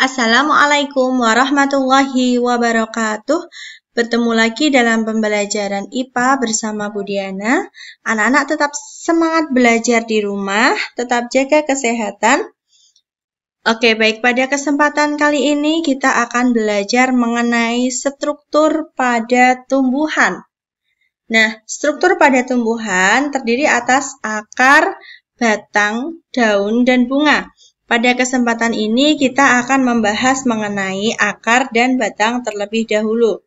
Assalamualaikum warahmatullahi wabarakatuh. Bertemu lagi dalam pembelajaran IPA bersama Budiana. Anak-anak tetap semangat belajar di rumah, tetap jaga kesehatan. Oke, baik pada kesempatan kali ini kita akan belajar mengenai struktur pada tumbuhan. Nah, struktur pada tumbuhan terdiri atas akar, batang, daun, dan bunga. Pada kesempatan ini kita akan membahas mengenai akar dan batang terlebih dahulu.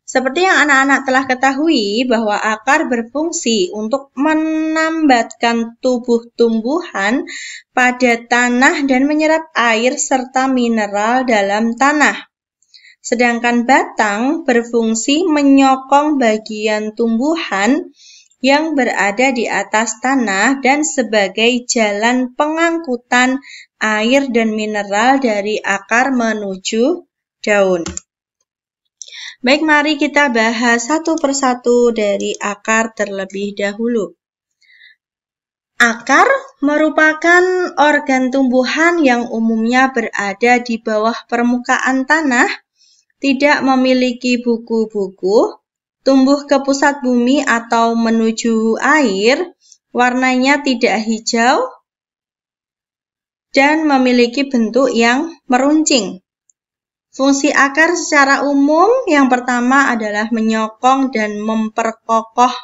Seperti yang anak-anak telah ketahui bahwa akar berfungsi untuk menambatkan tubuh tumbuhan pada tanah dan menyerap air serta mineral dalam tanah. Sedangkan batang berfungsi menyokong bagian tumbuhan yang berada di atas tanah dan sebagai jalan pengangkutan air dan mineral dari akar menuju daun. Baik, mari kita bahas satu persatu dari akar terlebih dahulu. Akar merupakan organ tumbuhan yang umumnya berada di bawah permukaan tanah, tidak memiliki buku-buku, tumbuh ke pusat bumi atau menuju air, warnanya tidak hijau, dan memiliki bentuk yang meruncing. Fungsi akar secara umum yang pertama adalah menyokong dan memperkokoh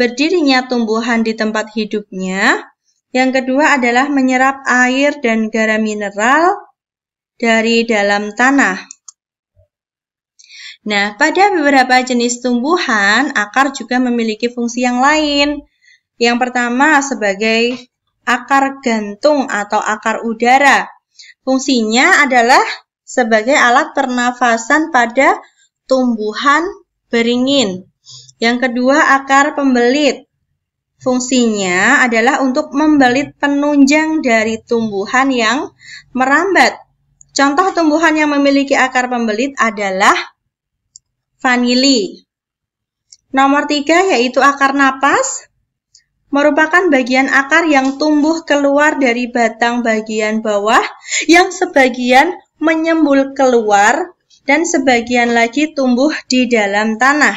berdirinya tumbuhan di tempat hidupnya. Yang kedua adalah menyerap air dan garam mineral dari dalam tanah. Nah, pada beberapa jenis tumbuhan, akar juga memiliki fungsi yang lain. Yang pertama sebagai akar gantung atau akar udara. Fungsinya adalah sebagai alat pernafasan pada tumbuhan beringin. Yang kedua, akar pembelit. Fungsinya adalah untuk membelit penunjang dari tumbuhan yang merambat. Contoh tumbuhan yang memiliki akar pembelit adalah vanili. Nomor tiga yaitu akar napas, merupakan bagian akar yang tumbuh keluar dari batang bagian bawah yang sebagian menyembul keluar dan sebagian lagi tumbuh di dalam tanah.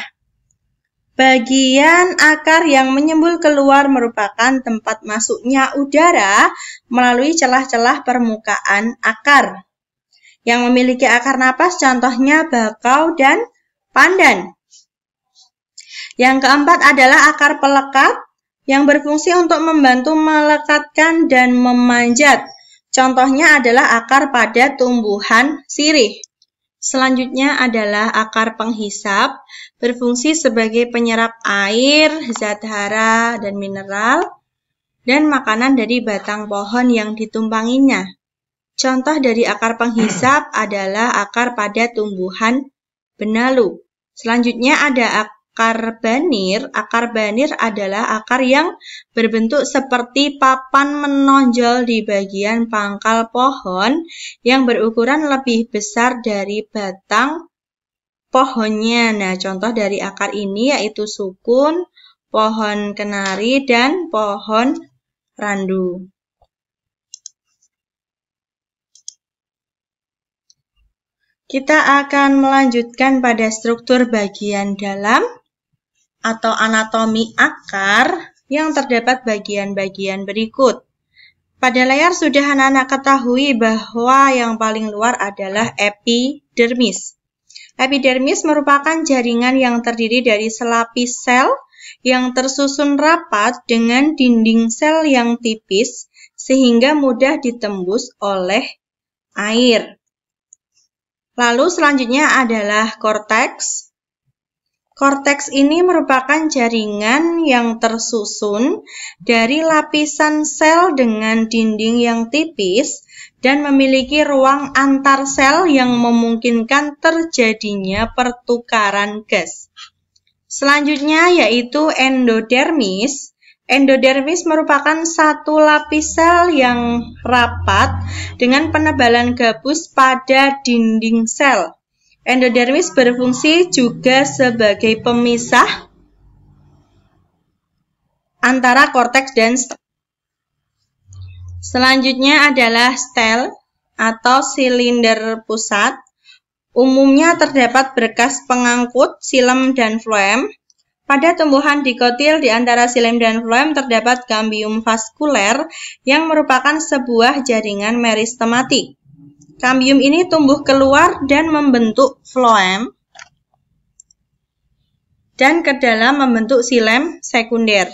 Bagian akar yang menyembul keluar merupakan tempat masuknya udara melalui celah-celah permukaan akar. Yang memiliki akar napas contohnya bakau dan pandan. Yang keempat adalah akar pelekat yang berfungsi untuk membantu melekatkan dan memanjat. Contohnya adalah akar pada tumbuhan sirih. Selanjutnya adalah akar penghisap, berfungsi sebagai penyerap air, zat hara, dan mineral, dan makanan dari batang pohon yang ditumpanginya. Contoh dari akar penghisap adalah akar pada tumbuhan benalu. Selanjutnya ada akar banir. Akar banir adalah akar yang berbentuk seperti papan menonjol di bagian pangkal pohon yang berukuran lebih besar dari batang pohonnya. Nah, contoh dari akar ini yaitu sukun, pohon kenari, dan pohon randu. Kita akan melanjutkan pada struktur bagian dalam atau anatomi akar yang terdapat bagian-bagian berikut. Pada layar sudah anak-anak ketahui bahwa yang paling luar adalah epidermis. Epidermis merupakan jaringan yang terdiri dari selapis sel yang tersusun rapat dengan dinding sel yang tipis sehingga mudah ditembus oleh air. Lalu selanjutnya adalah korteks. Korteks ini merupakan jaringan yang tersusun dari lapisan sel dengan dinding yang tipis dan memiliki ruang antar sel yang memungkinkan terjadinya pertukaran gas. Selanjutnya yaitu endodermis. Endodermis merupakan satu lapis sel yang rapat dengan penebalan gabus pada dinding sel. Endodermis berfungsi juga sebagai pemisah antara korteks dan stel. Selanjutnya adalah stel atau silinder pusat. Umumnya terdapat berkas pengangkut, silem, dan floem. Pada tumbuhan dikotil di antara silem dan floem terdapat kambium vaskuler yang merupakan sebuah jaringan meristematik. Kambium ini tumbuh keluar dan membentuk floem dan ke dalam membentuk silem sekunder.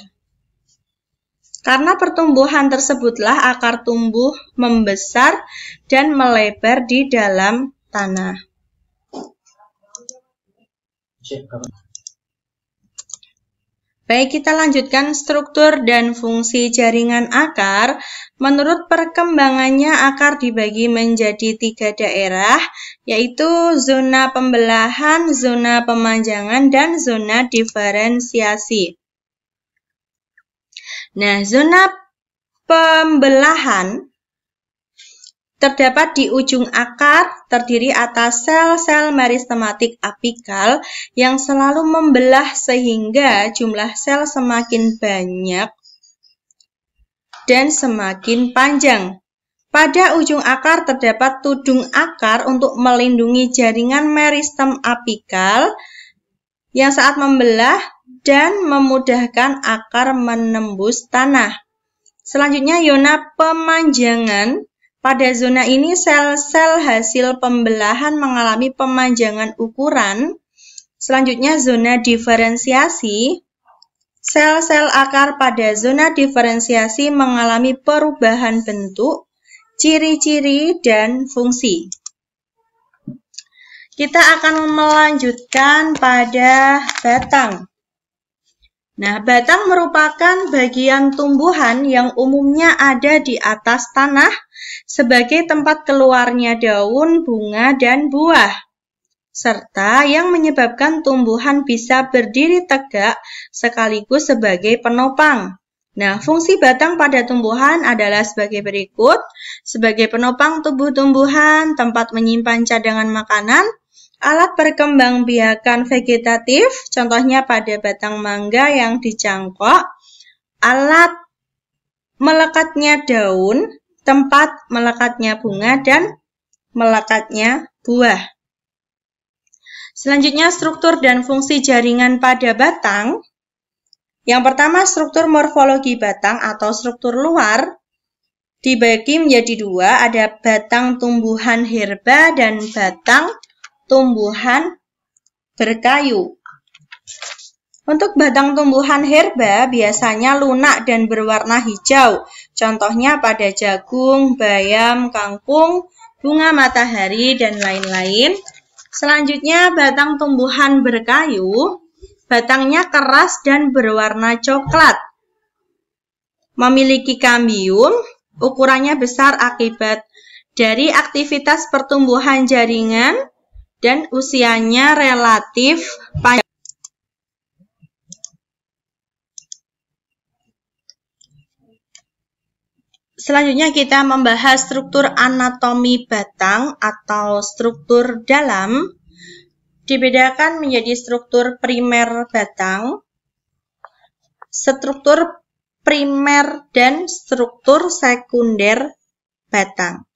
Karena pertumbuhan tersebutlah akar tumbuh membesar dan melebar di dalam tanah. Baik, kita lanjutkan struktur dan fungsi jaringan akar. Menurut perkembangannya, akar dibagi menjadi tiga daerah, yaitu zona pembelahan, zona pemanjangan, dan zona diferensiasi. Nah, zona pembelahan terdapat di ujung akar, terdiri atas sel-sel meristematik apikal yang selalu membelah sehingga jumlah sel semakin banyak dan semakin panjang. Pada ujung akar terdapat tudung akar untuk melindungi jaringan meristem apikal yang saat membelah dan memudahkan akar menembus tanah. Selanjutnya, yona pemanjangan pada zona ini sel-sel hasil pembelahan mengalami pemanjangan ukuran. Selanjutnya zona diferensiasi. Sel-sel akar pada zona diferensiasi mengalami perubahan bentuk, ciri-ciri, dan fungsi. Kita akan melanjutkan pada batang. Nah, batang merupakan bagian tumbuhan yang umumnya ada di atas tanah sebagai tempat keluarnya daun, bunga, dan buah. Serta yang menyebabkan tumbuhan bisa berdiri tegak sekaligus sebagai penopang. Nah, fungsi batang pada tumbuhan adalah sebagai berikut. Sebagai penopang tubuh tumbuhan, tempat menyimpan cadangan makanan, Alat perkembangbiakan vegetatif, contohnya pada batang mangga yang dicangkok, alat melekatnya daun, tempat melekatnya bunga, dan melekatnya buah. Selanjutnya, struktur dan fungsi jaringan pada batang. Yang pertama, struktur morfologi batang atau struktur luar dibagi menjadi dua, ada batang tumbuhan herba dan batang tumbuhan berkayu. Untuk batang tumbuhan herba biasanya lunak dan berwarna hijau. Contohnya pada jagung, bayam, kangkung, bunga matahari, dan lain-lain. Selanjutnya batang tumbuhan berkayu. Batangnya keras dan berwarna coklat. Memiliki kambium, ukurannya besar akibat dari aktivitas pertumbuhan jaringan, dan usianya relatif panjang. Selanjutnya kita membahas struktur anatomi batang atau struktur dalam. Dibedakan menjadi struktur primer batang, struktur primer dan struktur sekunder batang.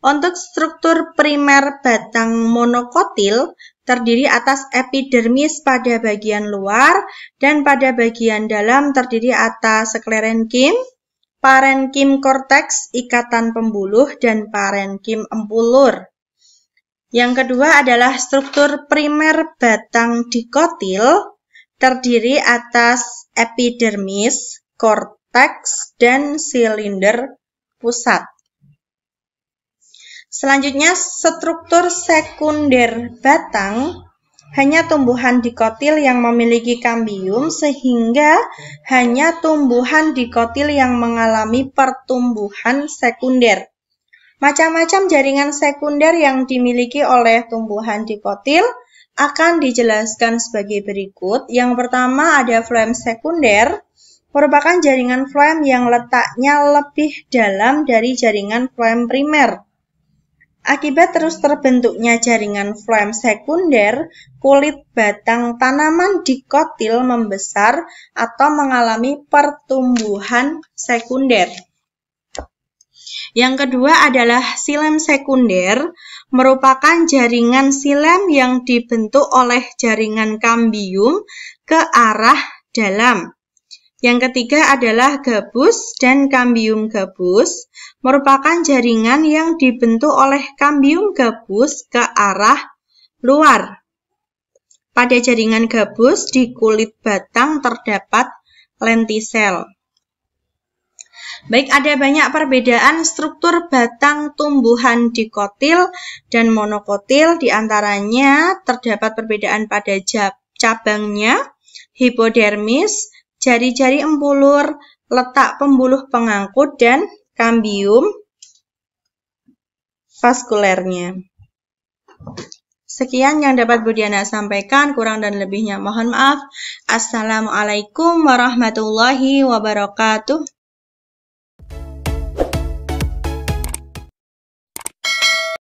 Untuk struktur primer batang monokotil terdiri atas epidermis pada bagian luar dan pada bagian dalam terdiri atas sklerenkim, parenkim korteks, ikatan pembuluh, dan parenkim empulur. Yang kedua adalah struktur primer batang dikotil terdiri atas epidermis, korteks, dan silinder pusat. Selanjutnya, struktur sekunder batang hanya tumbuhan dikotil yang memiliki kambium sehingga hanya tumbuhan dikotil yang mengalami pertumbuhan sekunder. Macam-macam jaringan sekunder yang dimiliki oleh tumbuhan dikotil akan dijelaskan sebagai berikut. Yang pertama ada phloem sekunder, merupakan jaringan phloem yang letaknya lebih dalam dari jaringan phloem primer. Akibat terus terbentuknya jaringan flame sekunder, kulit batang tanaman dikotil membesar atau mengalami pertumbuhan sekunder. Yang kedua adalah silem sekunder, merupakan jaringan silem yang dibentuk oleh jaringan kambium ke arah dalam. Yang ketiga adalah gabus dan kambium gabus merupakan jaringan yang dibentuk oleh kambium gabus ke arah luar. Pada jaringan gabus di kulit batang terdapat lentisel. Baik, ada banyak perbedaan struktur batang tumbuhan dikotil dan monokotil. Di antaranya terdapat perbedaan pada cabangnya, hipodermis, jari-jari empulur, letak pembuluh pengangkut, dan kambium vaskulernya. Sekian yang dapat Budiana sampaikan, kurang dan lebihnya mohon maaf. Assalamualaikum warahmatullahi wabarakatuh.